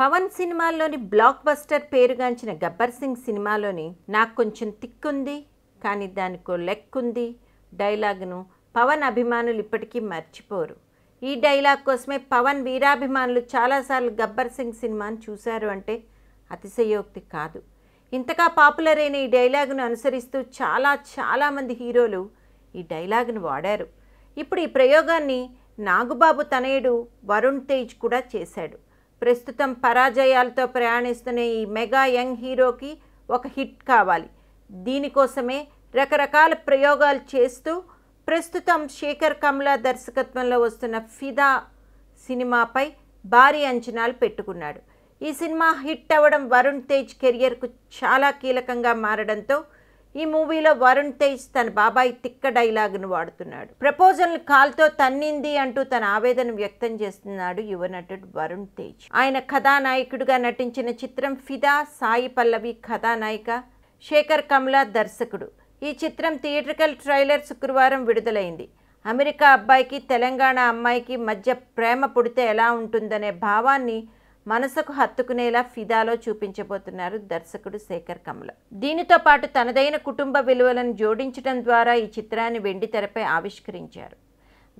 Pawan సినిమాల్లోని block buster పేరుగాంచిన గబ్బర్ సింగ్ సినిమాలోని నాకు కొంచెం తిక్కుంది కానీ దానికో లెక్కుంది డైలాగ్ను పవన్ అభిమానులు ఇప్పటికీ మర్చిపోరు ఈ డైలాగ్ కోసమే పవన్ వీరాభిమానులు చాలాసార్లు గబ్బర్ సింగ్ సినిమాను చూశారు అంటే అతిశయోక్తి కాదు ఇంతగా పాపులర్ అయిన ఈ డైలాగ్ను అనుసరిస్తూ చాలా చాలామంది హీరోలు ఈ డైలాగ్ను వాడారు ఇప్పుడు ఈ ప్రయోగాన్ని నాగుబాబు తనయుడు వరుణ్ తేజ్ కూడా చేశాడు ప్రస్తుతం పరాజయాలతో ప్రయాణిస్తున్న ఈ మెగా యంగ్ హీరోకి ఒక హిట్ కావాలి దీనికోసమే రకరకాల ప్రయోగాలు చేస్తూ ప్రస్తుతం శేఖర్ కమలా దర్శకత్వంలో వస్తున్న ఫిదా సినిమాపై భారీ అంచనాలు పెట్టుకున్నాడు ఈ సినిమా హిట్ అవ్వడం వరుణ్ తేజ్ కెరియర్కు చాలా కీలకంగా మారడంతో ఈ మూవీలో వరుణ్ తేజ్ తన బాబాయ్ తిక్క డైలాగ్ను వాడుతున్నాడు ప్రపోజల్ కాల్తో తన్నింది అంటూ తన ఆవేదన వ్యక్తం చేస్తున్నాడు యువ నటుడు వరుణ్ తేజ్ ఆయన కథానాయకుడిగా నటించిన చిత్రం ఫిదా సాయి పల్లవి కథానాయిక శేఖర్ కమలా దర్శకుడు ఈ చిత్రం థియేట్రికల్ ట్రైలర్ శుక్రవారం విడుదలైంది అమెరికా అబ్బాయికి తెలంగాణ అమ్మాయికి మధ్య ప్రేమ పుడితే ఎలా ఉంటుందనే భావాన్ని మనసుకు హత్తుకునేలా ఫిదాలో చూపించబోతున్నారు దర్శకుడు శేఖర్ కమల దీనితో పాటు తనదైన కుటుంబ విలువలను జోడించడం ద్వారా ఈ చిత్రాన్ని వెండి తెరపై ఆవిష్కరించారు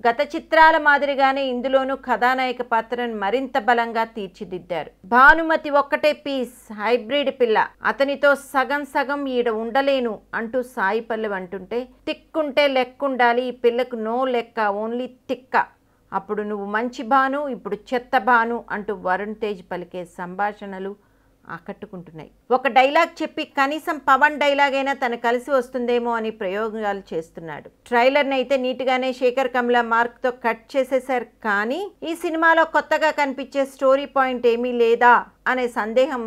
గత చిత్రాల మాదిరిగానే ఇందులోనూ కథానాయక పాత్రను మరింత బలంగా తీర్చిదిద్దారు భానుమతి ఒక్కటే పీస్ హైబ్రిడ్ పిల్ల అతనితో సగం సగం ఈడ ఉండలేను అంటూ సాయి పల్లెవంటుంటే అంటుంటే తిక్కుంటే లెక్కుండాలి ఈ పిల్లకు నో లెక్క ఓన్లీ తిక్క అప్పుడు నువ్వు మంచి బాను ఇప్పుడు చెత్త బాను అంటూ వరుణ్ తేజ్ పలికే సంభాషణలు ఆకట్టుకుంటున్నాయి ఒక డైలాగ్ చెప్పి కనీసం పవన్ డైలాగ్ అయినా తను కలిసి వస్తుందేమో అని ప్రయోగాలు చేస్తున్నాడు ట్రైలర్ని అయితే నీట్గానే శేఖర్ కమల మార్క్తో కట్ చేసేసారు కానీ ఈ సినిమాలో కొత్తగా కనిపించే స్టోరీ పాయింట్ ఏమీ లేదా అనే సందేహం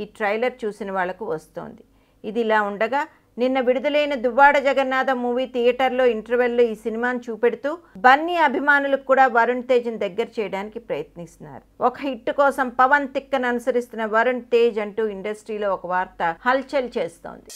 ఈ ట్రైలర్ చూసిన వాళ్లకు వస్తోంది ఇది ఇలా ఉండగా నిన్న విడుదలైన దువ్వాడ జగన్నాథ మూవీ థియేటర్లో ఇంటర్వెల్లో ఈ సినిమాను చూపెడుతూ బన్నీ అభిమానులకు కూడా వరుణ్ తేజ్ని దగ్గర చేయడానికి ప్రయత్నిస్తున్నారు ఒక హిట్ కోసం పవన్ తిక్కను అనుసరిస్తున్న వరుణ్ తేజ్ అంటూ ఇండస్ట్రీలో ఒక వార్త హల్చల్ చేస్తోంది